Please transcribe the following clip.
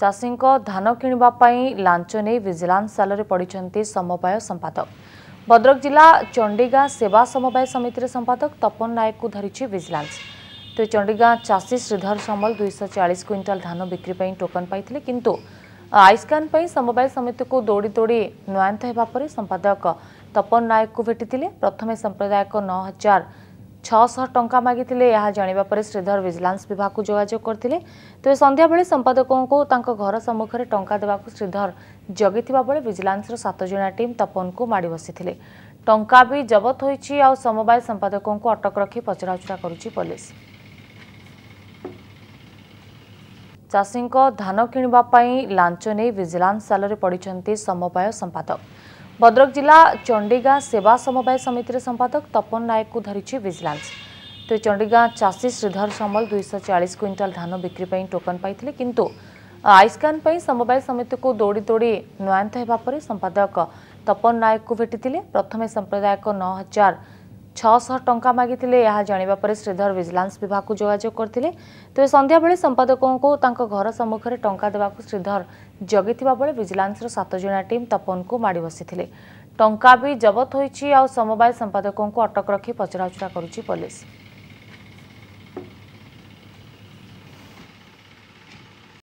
ଚାଷୀଙ୍କ ଧାନ କିଣିବା ପାଇଁ ଲାଞ୍ଚ ନେଇ ଭିଜିଲାନ୍ସ ସାଲରେ ପଡ଼ିଛନ୍ତି ସମବାୟ ସମ୍ପାଦକ ଭଦ୍ରକ ଜିଲ୍ଲା ଚଣ୍ଡିଗାଁ ସେବା ସମବାୟ ସମିତିର ସମ୍ପାଦକ ତପନ ନାୟକକୁ ଧରିଛି ଭିଜିଲାନ୍ସ ତେବେ ଚଣ୍ଡିଗାଁ ଚାଷୀ ଶ୍ରୀଧର ସମ୍ବଲ ଦୁଇଶହ ଚାଳିଶ କ୍ୱିଣ୍ଟାଲ ଧାନ ବିକ୍ରି ପାଇଁ ଟୋକନ ପାଇଥିଲେ କିନ୍ତୁ ଆଇସ୍କାନ ପାଇଁ ସମବାୟ ସମିତିକୁ ଦୌଡ଼ି ଦୌଡ଼ି ନୟାନ୍ତ ହେବା ପରେ ସମ୍ପାଦକ ତପନ ନାୟକକୁ ଭେଟିଥିଲେ ପ୍ରଥମେ ସାମ୍ପ୍ରଦାୟିକ ନଅ ହଜାର ଛଅଶହ ଟଙ୍କା ମାଗିଥିଲେ ଏହା ଜାଣିବା ପରେ ଶ୍ରୀଧର ଭିଜିଲାନ୍ସ ବିଭାଗକୁ ଯୋଗାଯୋଗ କରିଥିଲେ ତେବେ ସନ୍ଧ୍ୟାବେଳେ ସମ୍ପାଦକଙ୍କୁ ତାଙ୍କ ଘର ସମ୍ମୁଖରେ ଟଙ୍କା ଦେବାକୁ ଶ୍ରୀଧର ଜଗିଥିବାବେଳେ ଭିଜିଲାନ୍ସର ସାତଜଣିଆ ଟିମ୍ ତପନକୁ ମାଡ଼ି ବସିଥିଲେ ଟଙ୍କା ବି ଜବତ ହୋଇଛି ଆଉ ସମବାୟ ସମ୍ପାଦକଙ୍କୁ ଅଟକ ରଖି ପଚରାଉଚରା କରୁଛି ପୋଲିସ ଚାଷୀଙ୍କ ଧାନ କିଣିବା ପାଇଁ ଲାଞ୍ଚ ନେଇ ଭିଜିଲାନ୍ସ ସାଲରେ ପଡ଼ିଛନ୍ତି ସମବାୟ ସମ୍ପାଦକ भद्रक जाला सेवा समवाय समिति संपादक तपन नायक नायकको धरि भिजिलान्स त्यो चणीगाँ चासी श्रीधर समल दुई सय चाहिँ धान बिक्री पनि टोकन पाँदै कि समिति को समवाय समितिको दौडिदि नयान्त संपादक तपन नायक को भेटिले प्रथमे सम्प्रदाय नौ हजार ଛଅଶହ ଟଙ୍କା ମାଗିଥିଲେ ଏହା ଜାଣିବା ପରେ ଶ୍ରୀଧର ଭିଜିଲାନ୍ସ ବିଭାଗକୁ ଯୋଗାଯୋଗ କରିଥିଲେ ତେବେ ସନ୍ଧ୍ୟାବେଳେ ସମ୍ପାଦକଙ୍କୁ ତାଙ୍କ ଘର ସମ୍ମୁଖରେ ଟଙ୍କା ଦେବାକୁ ଶ୍ରୀଧର ଜଗିଥିବା ବେଳେ ଭିଜିଲାନ୍ସର ସାତଜଣିଆ ଟିମ୍ ତପନକୁ ମାଡ଼ି ବସିଥିଲେ ଟଙ୍କା ବି ଜବତ ହୋଇଛି ଆଉ ସମବାୟ ସମ୍ପାଦକଙ୍କୁ ଅଟକ ରଖି ପଚରାଉଚରା କରୁଛି ପୋଲିସ୍